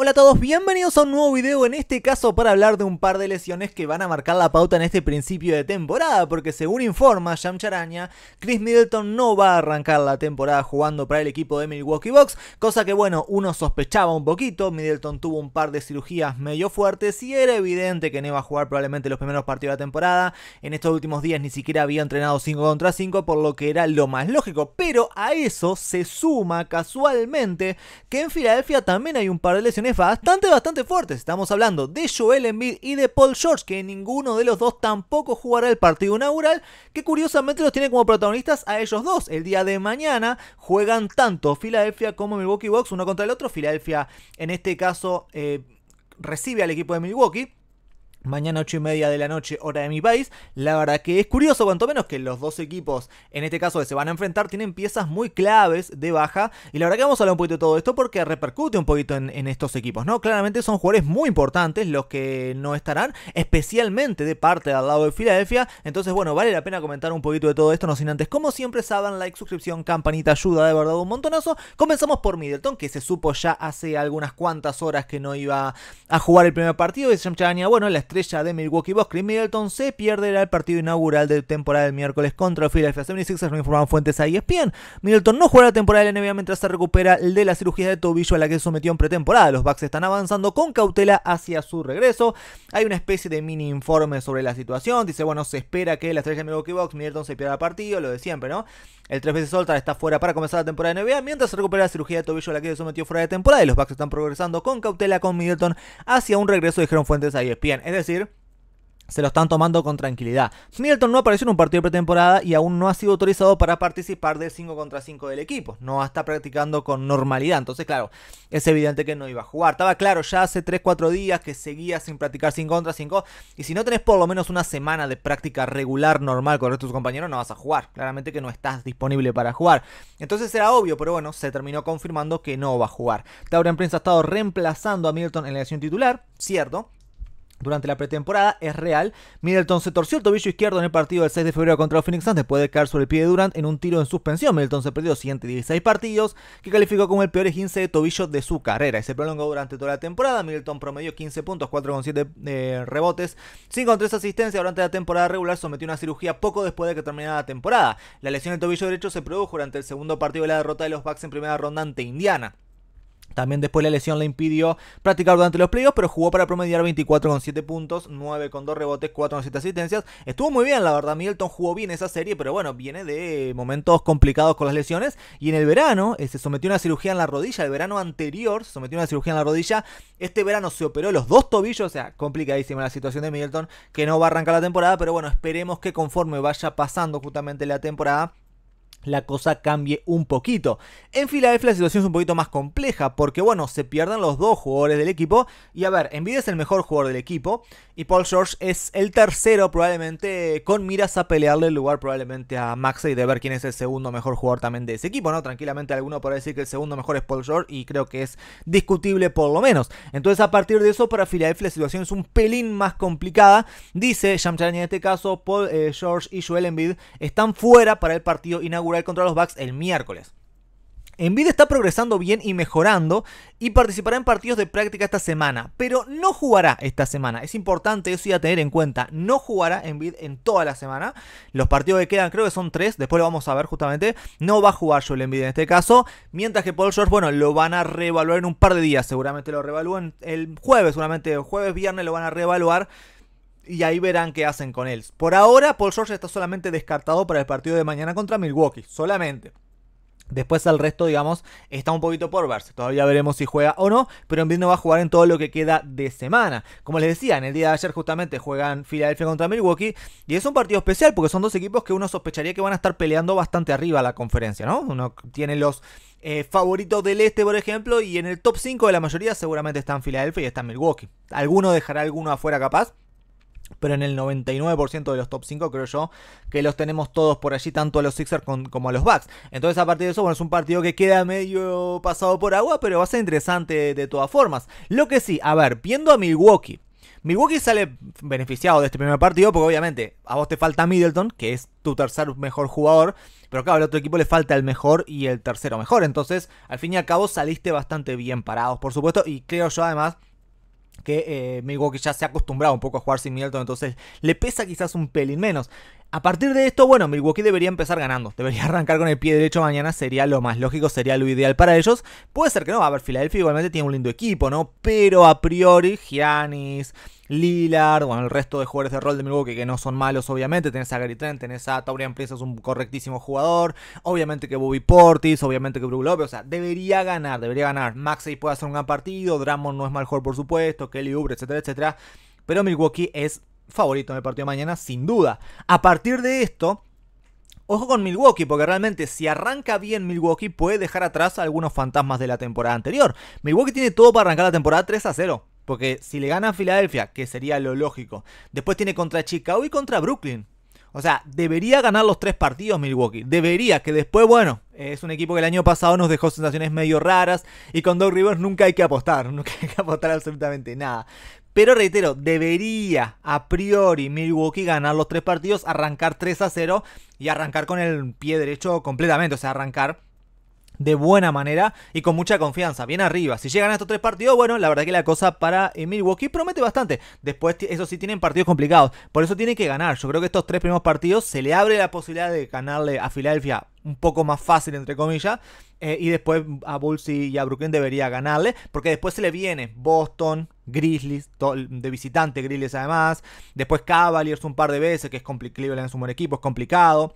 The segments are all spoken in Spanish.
Hola a todos, bienvenidos a un nuevo video, en este caso para hablar de un par de lesiones que van a marcar la pauta en este principio de temporada, porque según informa Jam Chris Middleton no va a arrancar la temporada jugando para el equipo de Milwaukee Bucks, cosa que bueno, uno sospechaba un poquito, Middleton tuvo un par de cirugías medio fuertes y era evidente que no iba a jugar probablemente los primeros partidos de la temporada, en estos últimos días ni siquiera había entrenado 5 contra 5, por lo que era lo más lógico, pero a eso se suma casualmente que en Filadelfia también hay un par de lesiones bastante, bastante fuertes. Estamos hablando de Joel Embiid y de Paul George, que ninguno de los dos tampoco jugará el partido inaugural, que curiosamente los tiene como protagonistas a ellos dos. El día de mañana juegan tanto Filadelfia como Milwaukee Bucks uno contra el otro. Filadelfia, en este caso, eh, recibe al equipo de Milwaukee mañana 8 y media de la noche, hora de mi país. La verdad que es curioso, cuanto menos que los dos equipos, en este caso que se van a enfrentar, tienen piezas muy claves de baja. Y la verdad que vamos a hablar un poquito de todo esto porque repercute un poquito en, estos equipos, ¿no? Claramente son jugadores muy importantes los que no estarán, especialmente de parte del lado de Filadelfia. Entonces, bueno, vale la pena comentar un poquito de todo esto, no sin antes. Como siempre, saben, like, suscripción, campanita, ayuda, de verdad, un montonazo. Comenzamos por Middleton, que se supo ya hace algunas cuantas horas que no iba a jugar el primer partido. Y Sam bueno, la estrella de Milwaukee Bucks, Chris Middleton, se pierde el partido inaugural de temporada del miércoles contra los Philadelphia 76ers, lo informaron fuentes a ESPN. Middleton no juega la temporada de la NBA mientras se recupera de la cirugía de tobillo a la que se sometió en pretemporada. Los Bucks están avanzando con cautela hacia su regreso. Hay una especie de mini informe sobre la situación. Dice, bueno, se espera que la estrella de Milwaukee Bucks, Middleton, se pierda el partido, lo de siempre, ¿no? El tres veces Soltar está fuera para comenzar la temporada de NBA, mientras se recupera la cirugía de tobillo a la que se sometió fuera de temporada y los Bucks están progresando con cautela con Middleton hacia un regreso, dijeron fuentes a ESPN. Es decir, se lo están tomando con tranquilidad. Milton no apareció en un partido de pretemporada y aún no ha sido autorizado para participar del 5 contra 5 del equipo. No está practicando con normalidad. Entonces, claro, es evidente que no iba a jugar. Estaba claro ya hace 3-4 días que seguía sin practicar 5 contra 5. Y si no tenés por lo menos una semana de práctica regular, normal con tus compañeros, no vas a jugar. Claramente que no estás disponible para jugar. Entonces era obvio, pero bueno, se terminó confirmando que no va a jugar. Taurian Prince ha estado reemplazando a Milton en la elección titular, cierto durante la pretemporada es real. Middleton se torció el tobillo izquierdo en el partido del 6 de febrero contra los Phoenix Suns después de caer sobre el pie de Durant en un tiro en suspensión. Middleton se perdió los 16 partidos, que calificó como el peor 15 de tobillo de su carrera y se prolongó durante toda la temporada. Middleton promedió 15 puntos, 4,7 7 eh, rebotes, 3 asistencias durante la temporada regular. Sometió una cirugía poco después de que terminara la temporada. La lesión del tobillo derecho se produjo durante el segundo partido de la derrota de los Bucks en primera ronda ante Indiana. También después la lesión le impidió practicar durante los playoffs, pero jugó para promediar 24 con 7 puntos, 9 con 2 rebotes, 4 con 7 asistencias. Estuvo muy bien, la verdad. Middleton jugó bien esa serie, pero bueno, viene de momentos complicados con las lesiones. Y en el verano eh, se sometió a una cirugía en la rodilla. El verano anterior se sometió a una cirugía en la rodilla. Este verano se operó los dos tobillos, o sea, complicadísima la situación de Middleton, que no va a arrancar la temporada, pero bueno, esperemos que conforme vaya pasando justamente la temporada, la cosa cambie un poquito. En Filadelfia la situación es un poquito más compleja porque, bueno, se pierden los dos jugadores del equipo. Y a ver, Envid es el mejor jugador del equipo y Paul George es el tercero probablemente con miras a pelearle el lugar probablemente a Maxey de ver quién es el segundo mejor jugador también de ese equipo, ¿no? Tranquilamente alguno podrá decir que el segundo mejor es Paul George y creo que es discutible por lo menos. Entonces a partir de eso para Filadelfia la situación es un pelín más complicada. Dice Jamcharan en este caso, Paul eh, George y Joel Envid están fuera para el partido inaugural contra los Bucks el miércoles. Envid está progresando bien y mejorando y participará en partidos de práctica esta semana, pero no jugará esta semana. Es importante eso ya tener en cuenta. No jugará Envid en toda la semana. Los partidos que quedan creo que son tres, después lo vamos a ver justamente. No va a jugar Joel Envid en este caso, mientras que Paul George, bueno, lo van a reevaluar en un par de días. Seguramente lo reevalúen el jueves, seguramente el jueves, viernes lo van a reevaluar y ahí verán qué hacen con él. Por ahora, Paul George está solamente descartado para el partido de mañana contra Milwaukee, solamente. Después al resto, digamos, está un poquito por verse. Todavía veremos si juega o no, pero Embiid no va a jugar en todo lo que queda de semana. Como les decía, en el día de ayer justamente juegan Filadelfia contra Milwaukee y es un partido especial porque son dos equipos que uno sospecharía que van a estar peleando bastante arriba la conferencia, ¿no? Uno tiene los eh, favoritos del este, por ejemplo, y en el top 5 de la mayoría seguramente están Filadelfia y están Milwaukee. Alguno dejará alguno afuera capaz, pero en el 99% de los top 5 creo yo que los tenemos todos por allí, tanto a los Sixers como a los Bucks. Entonces a partir de eso, bueno, es un partido que queda medio pasado por agua, pero va a ser interesante de todas formas. Lo que sí, a ver, viendo a Milwaukee. Milwaukee sale beneficiado de este primer partido porque obviamente a vos te falta Middleton, que es tu tercer mejor jugador, pero claro, al otro equipo le falta el mejor y el tercero mejor. Entonces, al fin y al cabo saliste bastante bien parados, por supuesto, y creo yo además que eh, que ya se ha acostumbrado un poco a jugar sin Middleton, entonces le pesa quizás un pelín menos. A partir de esto, bueno, Milwaukee debería empezar ganando. Debería arrancar con el pie derecho mañana, sería lo más lógico, sería lo ideal para ellos. Puede ser que no, a ver, Filadelfia igualmente tiene un lindo equipo, ¿no? Pero a priori, Giannis, Lillard, bueno, el resto de jugadores de rol de Milwaukee que no son malos, obviamente. Tenés a Gary Trent, tenés a Taurian Prince, es un correctísimo jugador. Obviamente que Bobby Portis, obviamente que Brook Lopez, o sea, debería ganar, debería ganar. Maxey puede hacer un gran partido, Drummond no es mejor, por supuesto, Kelly Ubre, etcétera, etcétera. Pero Milwaukee es favorito en el partido de mañana, sin duda. A partir de esto, Ojo con Milwaukee, porque realmente si arranca bien Milwaukee puede dejar atrás algunos fantasmas de la temporada anterior. Milwaukee tiene todo para arrancar la temporada 3 a 0. Porque si le gana a Filadelfia, que sería lo lógico, después tiene contra Chicago y contra Brooklyn. O sea, debería ganar los tres partidos Milwaukee. Debería, que después, bueno, es un equipo que el año pasado nos dejó sensaciones medio raras. Y con Doug Rivers nunca hay que apostar, nunca hay que apostar absolutamente nada. Pero reitero, debería a priori Milwaukee ganar los tres partidos, arrancar 3 a 0 y arrancar con el pie derecho completamente. O sea, arrancar de buena manera y con mucha confianza, bien arriba. Si llegan a estos tres partidos, bueno, la verdad que la cosa para eh, Milwaukee promete bastante. Después, eso sí, tienen partidos complicados, por eso tiene que ganar. Yo creo que estos tres primeros partidos se le abre la posibilidad de ganarle a Filadelfia un poco más fácil, entre comillas. Eh, y después a Bulls y a Brooklyn debería ganarle, porque después se le viene Boston, Grizzlies, de visitante Grizzlies además. Después Cavaliers un par de veces, que es Cleveland es un buen equipo, es complicado.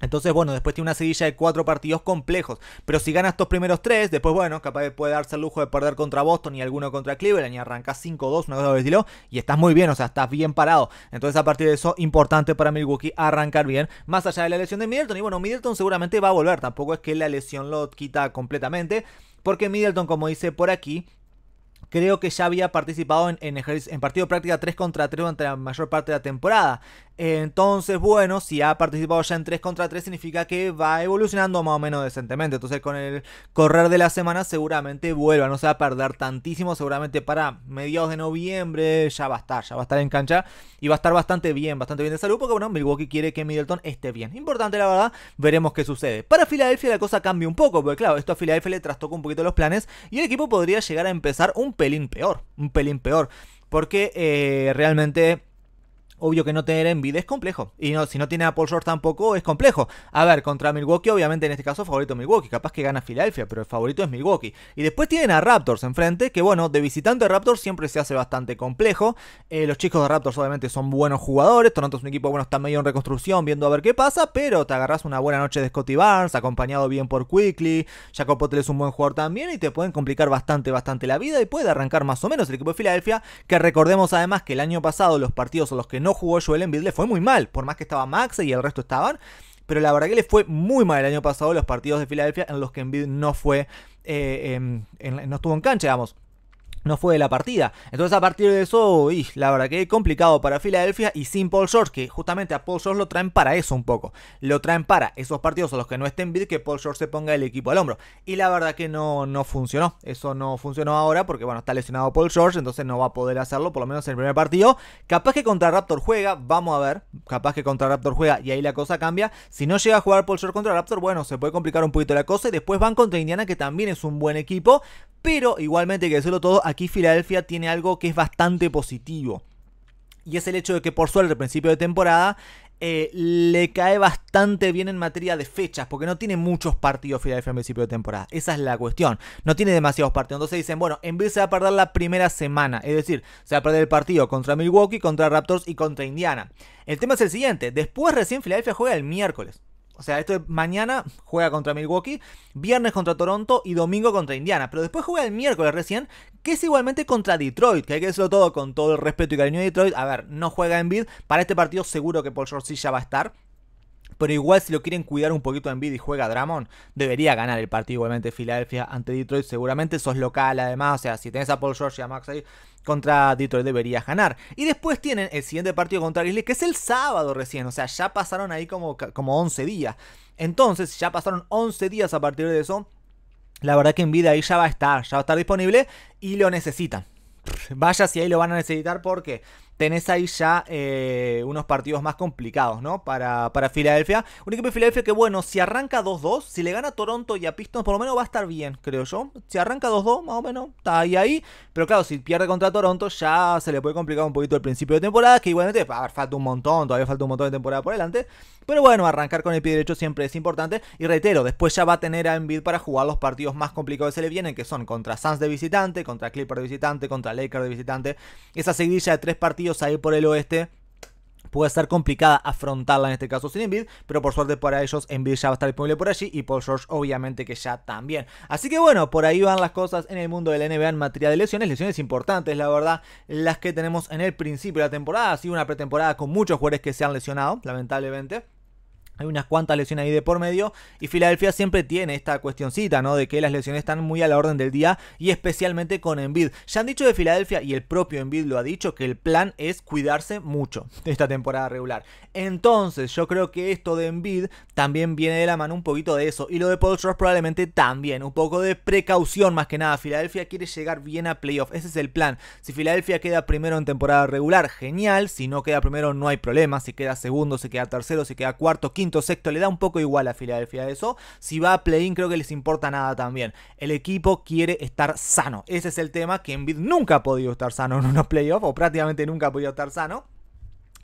Entonces, bueno, después tiene una seguilla de cuatro partidos complejos. Pero si gana estos primeros tres, después, bueno, capaz puede darse el lujo de perder contra Boston y alguno contra Cleveland y arrancas 5-2, una cosa de estilo, y estás muy bien, o sea, estás bien parado. Entonces, a partir de eso, importante para Milwaukee arrancar bien, más allá de la lesión de Middleton. Y bueno, Middleton seguramente va a volver, tampoco es que la lesión lo quita completamente. Porque Middleton, como dice por aquí, creo que ya había participado en, en, partido práctica 3 contra 3 durante la mayor parte de la temporada. Entonces, bueno, si ha participado ya en 3 contra 3 significa que va evolucionando más o menos decentemente. Entonces, con el correr de la semana seguramente vuelva, no se va a perder tantísimo. Seguramente para mediados de noviembre ya va a estar, ya va a estar en cancha y va a estar bastante bien, bastante bien de salud. Porque, bueno, Milwaukee quiere que Middleton esté bien. Importante, la verdad, veremos qué sucede. Para Filadelfia la cosa cambia un poco, porque claro, esto a Filadelfia le trastoca un poquito los planes y el equipo podría llegar a empezar un pelín peor, un pelín peor, porque eh, realmente obvio que no tener vida es complejo. Y no, si no tiene a Paul George tampoco es complejo. A ver, contra Milwaukee, obviamente en este caso favorito Milwaukee. Capaz que gana Filadelfia, pero el favorito es Milwaukee. Y después tienen a Raptors enfrente, que bueno, de visitante a Raptors siempre se hace bastante complejo. Eh, los chicos de Raptors obviamente son buenos jugadores. Toronto es un equipo, bueno, está medio en reconstrucción, viendo a ver qué pasa, pero te agarras una buena noche de Scotty Barnes, acompañado bien por Quickly. Jacob Potter es un buen jugador también y te pueden complicar bastante, bastante la vida y puede arrancar más o menos el equipo de Filadelfia, que recordemos además que el año pasado los partidos son los que no jugó Joel Embiid le fue muy mal, por más que estaba Max y el resto estaban, pero la verdad que le fue muy mal el año pasado los partidos de Filadelfia en los que Embiid no fue, eh, em, no estuvo en cancha, digamos no fue de la partida. Entonces a partir de eso, la verdad que complicado para Filadelfia y sin Paul George, que justamente a Paul George lo traen para eso un poco. Lo traen para esos partidos a los que no estén bien que Paul George se ponga el equipo al hombro. Y la verdad que no, no funcionó. Eso no funcionó ahora porque bueno, está lesionado Paul George, entonces no va a poder hacerlo, por lo menos en el primer partido. Capaz que contra Raptor juega, vamos a ver. Capaz que contra Raptor juega y ahí la cosa cambia. Si no llega a jugar Paul George contra Raptor, bueno, se puede complicar un poquito la cosa. Y después van contra Indiana, que también es un buen equipo. Pero igualmente hay que decirlo todo, aquí Filadelfia tiene algo que es bastante positivo. Y es el hecho de que por suerte al principio de temporada eh, le cae bastante bien en materia de fechas, porque no tiene muchos partidos Filadelfia al principio de temporada. Esa es la cuestión. No tiene demasiados partidos. Entonces dicen, bueno, en vez se va a perder la primera semana. Es decir, se va a perder el partido contra Milwaukee, contra Raptors y contra Indiana. El tema es el siguiente. Después recién Filadelfia juega el miércoles. O sea, esto mañana juega contra Milwaukee, viernes contra Toronto y domingo contra Indiana. Pero después juega el miércoles recién, que es igualmente contra Detroit, que hay que decirlo todo con todo el respeto y cariño de Detroit. A ver, no juega en bid. Para este partido seguro que Paul George sí ya va a estar. Pero igual si lo quieren cuidar un poquito en vida y juega Dramón, debería ganar el partido igualmente Filadelfia ante Detroit. Seguramente sos local además, o sea, si tenés a Paul George y a Max ahí, contra Detroit deberías ganar. Y después tienen el siguiente partido contra Grizzlies, que es el sábado recién, o sea, ya pasaron ahí como, como 11 días. Entonces, ya pasaron 11 días a partir de eso. La verdad que en vida ahí ya va a estar, ya va a estar disponible y lo necesitan. Vaya si ahí lo van a necesitar porque tenés ahí ya eh, unos partidos más complicados, ¿no? Para, para Filadelfia. Un equipo de Filadelfia que, bueno, si arranca 2-2, si le gana a Toronto y a Pistons, por lo menos va a estar bien, creo yo. Si arranca 2-2, más o menos, está ahí ahí. Pero claro, si pierde contra Toronto, ya se le puede complicar un poquito el principio de temporada, que igualmente a haber falta un montón, todavía falta un montón de temporada por delante. Pero bueno, arrancar con el pie derecho siempre es importante. Y reitero, después ya va a tener a Envid para jugar los partidos más complicados que se le vienen, que son contra Suns de visitante, contra Clipper de visitante, contra Laker de visitante. Esa seguidilla de tres partidos salir por el oeste puede ser complicada afrontarla en este caso sin Envid pero por suerte para ellos Envid ya va a estar disponible por allí y Paul George obviamente que ya también. Así que bueno, por ahí van las cosas en el mundo del NBA en materia de lesiones, lesiones importantes, la verdad, las que tenemos en el principio de la temporada, ha sido una pretemporada con muchos jugadores que se han lesionado, lamentablemente. Hay unas cuantas lesiones ahí de por medio y Filadelfia siempre tiene esta cuestióncita, ¿no? De que las lesiones están muy a la orden del día y especialmente con Embiid. Ya han dicho de Filadelfia y el propio Embiid lo ha dicho que el plan es cuidarse mucho de esta temporada regular. Entonces, yo creo que esto de Embiid también viene de la mano un poquito de eso y lo de Paul George probablemente también, un poco de precaución más que nada. Filadelfia quiere llegar bien a playoff, ese es el plan. Si Filadelfia queda primero en temporada regular, genial, si no queda primero no hay problema, si queda segundo, si queda tercero, si queda cuarto, quinto sexto, le da un poco igual a Filadelfia eso. Si va a play-in creo que les importa nada también. El equipo quiere estar sano. Ese es el tema que Envid nunca ha podido estar sano en unos playoffs o prácticamente nunca ha podido estar sano.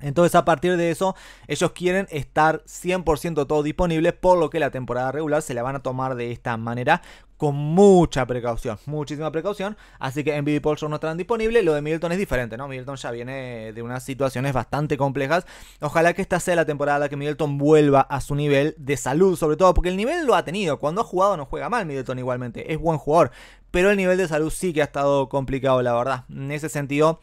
Entonces a partir de eso ellos quieren estar 100% todo disponible, por lo que la temporada regular se la van a tomar de esta manera con mucha precaución, muchísima precaución. Así que en Paul no estarán disponibles. Lo de Middleton es diferente, ¿no? Middleton ya viene de unas situaciones bastante complejas. Ojalá que esta sea la temporada la que Middleton vuelva a su nivel de salud, sobre todo, porque el nivel lo ha tenido. Cuando ha jugado no juega mal Middleton igualmente, es buen jugador. Pero el nivel de salud sí que ha estado complicado, la verdad. En ese sentido,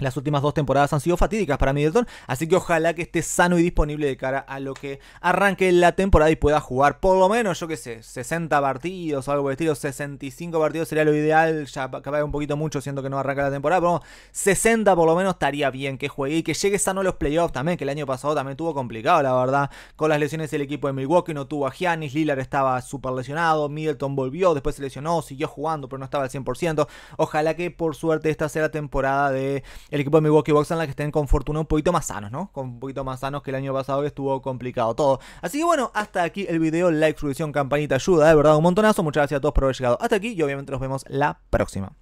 las últimas dos temporadas han sido fatídicas para Middleton, así que ojalá que esté sano y disponible de cara a lo que arranque la temporada y pueda jugar por lo menos, yo qué sé, 60 partidos o algo de estilo, 65 partidos sería lo ideal, ya acabé un poquito mucho siendo que no arranca la temporada, pero 60 por lo menos estaría bien que juegue y que llegue sano a los playoffs también, que el año pasado también tuvo complicado, la verdad, con las lesiones del equipo de Milwaukee, no tuvo a Giannis, Lillard estaba súper lesionado, Middleton volvió, después se lesionó, siguió jugando, pero no estaba al 100%, ojalá que por suerte esta sea la temporada de el equipo de mi Bucks en la que estén con fortuna un poquito más sanos, ¿no? Con un poquito más sanos que el año pasado que estuvo complicado todo. Así que bueno, hasta aquí el video, like, suscripción, campanita, ayuda, de verdad, un montonazo. Muchas gracias a todos por haber llegado hasta aquí y obviamente nos vemos la próxima.